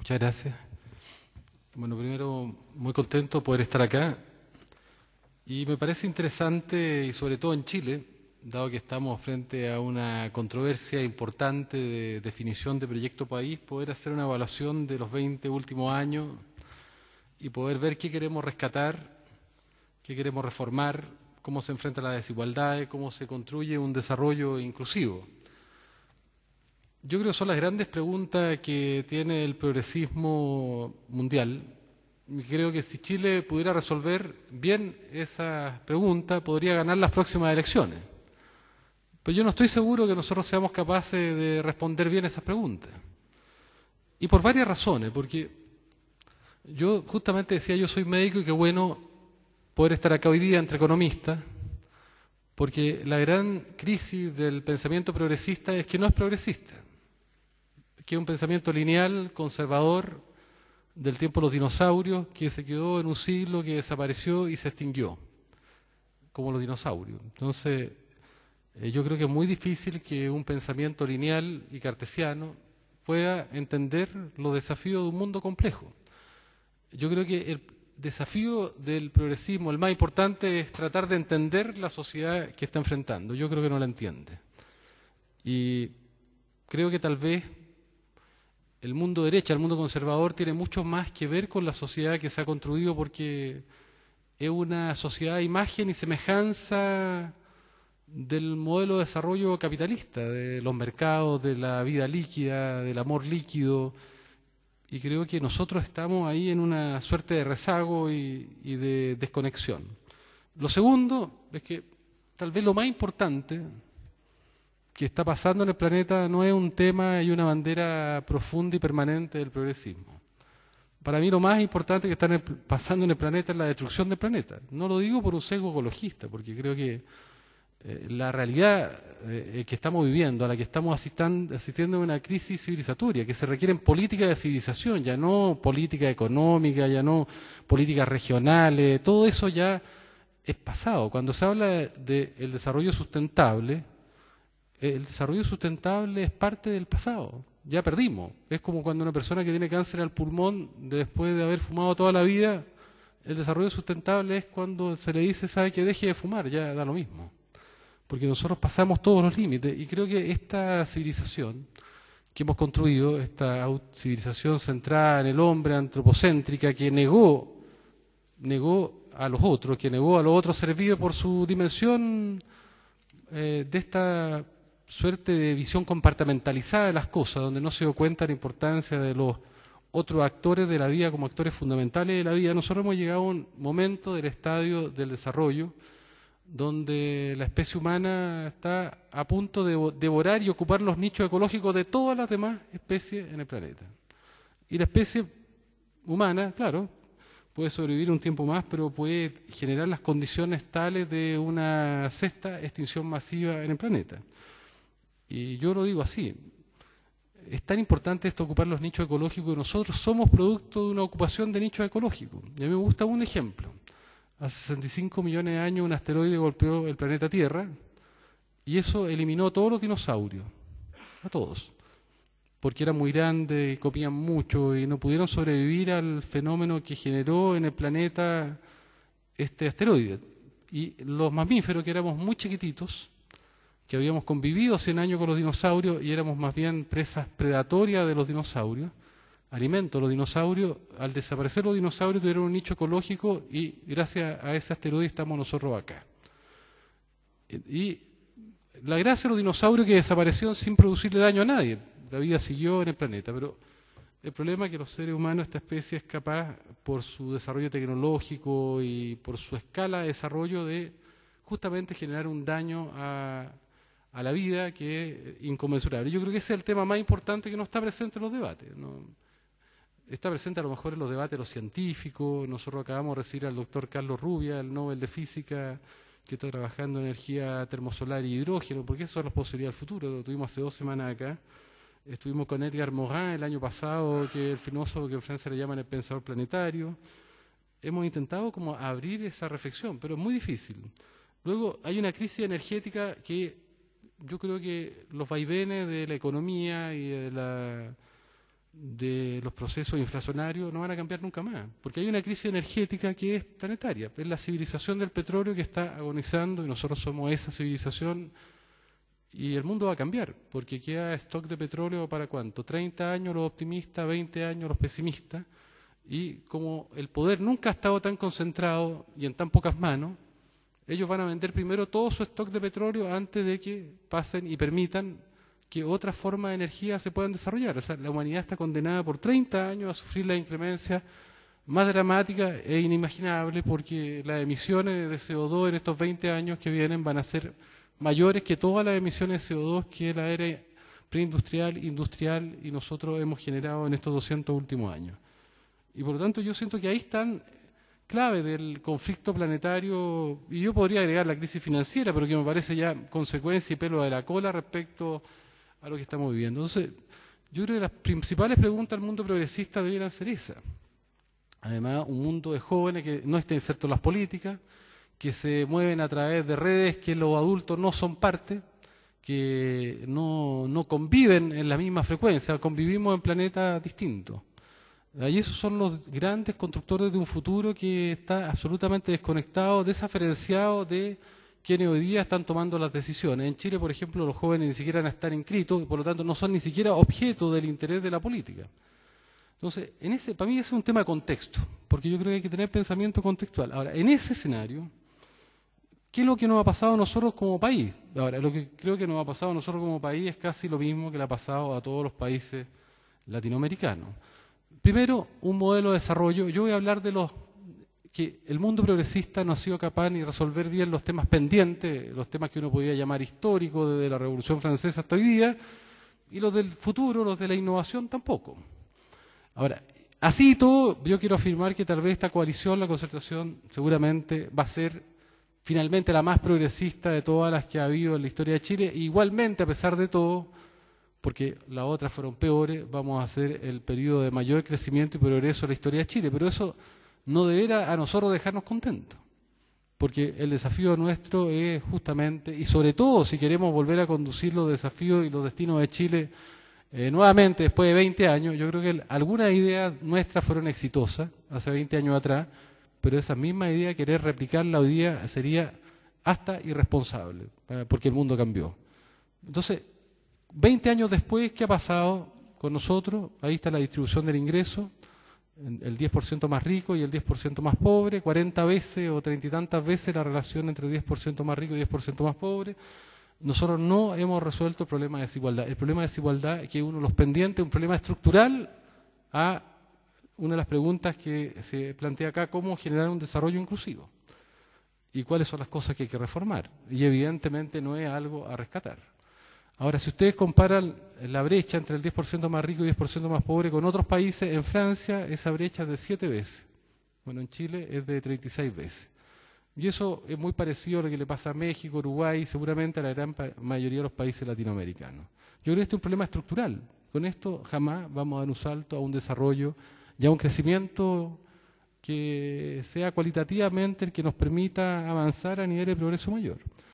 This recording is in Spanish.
Muchas gracias. Bueno, primero, muy contento poder estar acá. Y me parece interesante, y sobre todo en Chile, dado que estamos frente a una controversia importante de definición de proyecto país, poder hacer una evaluación de los 20 últimos años y poder ver qué queremos rescatar, qué queremos reformar, cómo se enfrenta la desigualdad, cómo se construye un desarrollo inclusivo. Yo creo que son las grandes preguntas que tiene el progresismo mundial. Y Creo que si Chile pudiera resolver bien esas preguntas, podría ganar las próximas elecciones. Pero yo no estoy seguro que nosotros seamos capaces de responder bien esas preguntas. Y por varias razones, porque yo justamente decía, yo soy médico y qué bueno poder estar acá hoy día entre economistas, porque la gran crisis del pensamiento progresista es que no es progresista que es un pensamiento lineal, conservador, del tiempo de los dinosaurios, que se quedó en un siglo, que desapareció y se extinguió, como los dinosaurios. Entonces, eh, yo creo que es muy difícil que un pensamiento lineal y cartesiano pueda entender los desafíos de un mundo complejo. Yo creo que el desafío del progresismo, el más importante, es tratar de entender la sociedad que está enfrentando. Yo creo que no la entiende. Y creo que tal vez el mundo derecha, el mundo conservador, tiene mucho más que ver con la sociedad que se ha construido porque es una sociedad de imagen y semejanza del modelo de desarrollo capitalista, de los mercados, de la vida líquida, del amor líquido. Y creo que nosotros estamos ahí en una suerte de rezago y, y de desconexión. Lo segundo es que tal vez lo más importante que está pasando en el planeta no es un tema y una bandera profunda y permanente del progresismo. Para mí lo más importante que está pasando en el planeta es la destrucción del planeta. No lo digo por un sesgo ecologista, porque creo que eh, la realidad eh, eh, que estamos viviendo, a la que estamos asistiendo es una crisis civilizatoria, que se requieren políticas de civilización, ya no política económica, ya no políticas regionales, todo eso ya es pasado. Cuando se habla del desarrollo sustentable, el desarrollo sustentable es parte del pasado. Ya perdimos. Es como cuando una persona que tiene cáncer al pulmón, después de haber fumado toda la vida, el desarrollo sustentable es cuando se le dice, sabe que deje de fumar, ya da lo mismo. Porque nosotros pasamos todos los límites y creo que esta civilización que hemos construido, esta civilización centrada en el hombre, antropocéntrica, que negó, negó a los otros, que negó a los otros servir por su dimensión eh, de esta suerte de visión compartamentalizada de las cosas, donde no se dio cuenta de la importancia de los otros actores de la vida como actores fundamentales de la vida. Nosotros hemos llegado a un momento del estadio del desarrollo donde la especie humana está a punto de devorar y ocupar los nichos ecológicos de todas las demás especies en el planeta. Y la especie humana, claro, puede sobrevivir un tiempo más, pero puede generar las condiciones tales de una sexta extinción masiva en el planeta. Y yo lo digo así, es tan importante esto ocupar los nichos ecológicos, nosotros somos producto de una ocupación de nichos ecológicos. Y a mí me gusta un ejemplo. Hace 65 millones de años un asteroide golpeó el planeta Tierra y eso eliminó a todos los dinosaurios, a todos, porque eran muy grandes, comían mucho y no pudieron sobrevivir al fenómeno que generó en el planeta este asteroide. Y los mamíferos, que éramos muy chiquititos, que habíamos convivido 100 años con los dinosaurios y éramos más bien presas predatorias de los dinosaurios, alimentos. Los dinosaurios, al desaparecer los dinosaurios, tuvieron un nicho ecológico y gracias a ese asteroide estamos nosotros acá. Y la gracia de los dinosaurios que desaparecieron sin producirle daño a nadie. La vida siguió en el planeta, pero el problema es que los seres humanos, esta especie es capaz, por su desarrollo tecnológico y por su escala de desarrollo, de justamente generar un daño a, a la vida que es inconmensurable. Yo creo que ese es el tema más importante que no está presente en los debates. Está presente a lo mejor en los debates de los científicos. Nosotros acabamos de recibir al doctor Carlos Rubia, el Nobel de Física, que está trabajando en energía termosolar y hidrógeno, porque eso es la posibilidad del futuro. Lo tuvimos hace dos semanas acá. Estuvimos con Edgar Morin el año pasado, que es el filósofo que en Francia le llaman el pensador planetario. Hemos intentado como abrir esa reflexión, pero es muy difícil. Luego hay una crisis energética que yo creo que los vaivenes de la economía y de, los procesos inflacionarios no van a cambiar nunca más, porque hay una crisis energética que es planetaria, es la civilización del petróleo que está agonizando y nosotros somos esa civilización y el mundo va a cambiar, porque queda stock de petróleo para cuánto, 30 años los optimistas, 20 años los pesimistas, y como el poder nunca ha estado tan concentrado y en tan pocas manos, ellos van a vender primero todo su stock de petróleo antes de que pasen y permitan que otras formas de energía se puedan desarrollar. la humanidad está condenada por 30 años a sufrir la inclemencia más dramática e inimaginable porque las emisiones de CO2 en estos 20 años que vienen van a ser mayores que todas las emisiones de CO2 que la era preindustrial, industrial y nosotros hemos generado en estos 200 últimos años. Y por lo tanto yo siento que ahí están clave del conflicto planetario, y yo podría agregar la crisis financiera, pero que me parece ya consecuencia y pelo de la cola respecto a lo que estamos viviendo. Entonces, yo creo que las principales preguntas del mundo progresista debieran ser esas. Además, un mundo de jóvenes que no estén insertos en las políticas, que se mueven a través de redes que los adultos no son parte, que no, no conviven en la misma frecuencia, convivimos en planetas distintos. Y esos son los grandes constructores de un futuro que está absolutamente desconectado, desaferenciado de quienes hoy día están tomando las decisiones. En Chile, por ejemplo, los jóvenes ni siquiera estar inscritos y por lo tanto no son ni siquiera objeto del interés de la política. Entonces, en ese, para mí ese es un tema de contexto, porque yo creo que hay que tener pensamiento contextual. Ahora, en ese escenario, ¿qué es lo que nos ha pasado a nosotros como país? Ahora, lo que creo que nos ha pasado a nosotros como país es casi lo mismo que le ha pasado a todos los países latinoamericanos. Primero, un modelo de desarrollo. Yo voy a hablar de los que el mundo progresista no ha sido capaz ni resolver bien los temas pendientes, los temas que uno podía llamar históricos desde la Revolución Francesa hasta hoy día, y los del futuro, los de la innovación tampoco. Ahora, así y todo, yo quiero afirmar que tal vez esta coalición, la concertación, seguramente va a ser finalmente la más progresista de todas las que ha habido en la historia de Chile, e igualmente, a pesar de todo, porque las otras fueron peores, vamos a hacer el periodo de mayor crecimiento y progreso de la historia de Chile, pero eso no deberá a nosotros dejarnos contentos, porque el desafío nuestro es justamente, y sobre todo si queremos volver a conducir los desafíos y los destinos de Chile eh, nuevamente después de 20 años, yo creo que algunas ideas nuestras fueron exitosas hace 20 años atrás, pero esa misma idea querer replicarla hoy día sería hasta irresponsable, eh, porque el mundo cambió. Entonces, Veinte años después, ¿qué ha pasado con nosotros? Ahí está la distribución del ingreso, el 10% más rico y el 10% más pobre, Cuarenta veces o treinta y tantas veces la relación entre el 10% más rico y el 10% más pobre. Nosotros no hemos resuelto el problema de desigualdad. El problema de desigualdad es que uno los pendientes, un problema estructural a una de las preguntas que se plantea acá, cómo generar un desarrollo inclusivo y cuáles son las cosas que hay que reformar. Y evidentemente no es algo a rescatar. Ahora, si ustedes comparan la brecha entre el 10% más rico y el 10% más pobre con otros países, en Francia esa brecha es de 7 veces. Bueno, en Chile es de 36 veces. Y eso es muy parecido a lo que le pasa a México, Uruguay, y seguramente a la gran mayoría de los países latinoamericanos. Yo creo que este es un problema estructural. Con esto jamás vamos a dar un salto a un desarrollo y a un crecimiento que sea cualitativamente el que nos permita avanzar a nivel de progreso mayor.